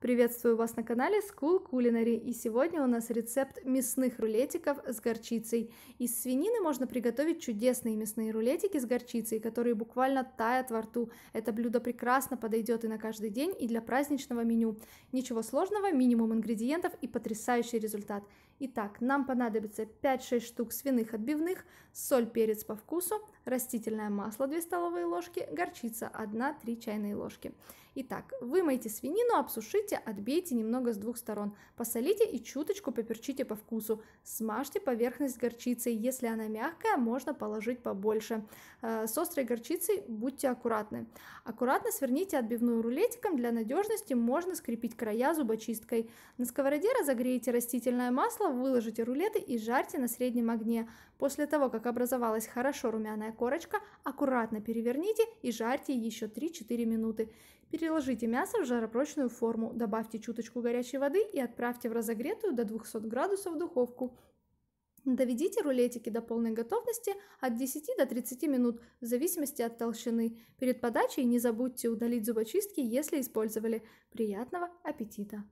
Приветствую вас на канале School Culinary и сегодня у нас рецепт мясных рулетиков с горчицей. Из свинины можно приготовить чудесные мясные рулетики с горчицей, которые буквально тают во рту. Это блюдо прекрасно подойдет и на каждый день, и для праздничного меню. Ничего сложного, минимум ингредиентов и потрясающий результат. Итак, нам понадобится 5-6 штук свиных отбивных, соль, перец по вкусу, растительное масло 2 столовые ложки, горчица 1-3 чайные ложки. Итак, вымойте свинину, обсушите Посолите, отбейте немного с двух сторон. Посолите и чуточку поперчите по вкусу. Смажьте поверхность горчицей. Если она мягкая, можно положить побольше. Э, с острой горчицей будьте аккуратны. Аккуратно сверните отбивную рулетиком. Для надежности можно скрепить края зубочисткой. На сковороде разогрейте растительное масло, выложите рулеты и жарьте на среднем огне. После того, как образовалась хорошо румяная корочка, аккуратно переверните и жарьте еще 3-4 минуты. Переложите мясо в жаропрочную форму, добавьте чуточку горячей воды и отправьте в разогретую до 200 градусов духовку. Доведите рулетики до полной готовности от 10 до 30 минут, в зависимости от толщины. Перед подачей не забудьте удалить зубочистки, если использовали. Приятного аппетита!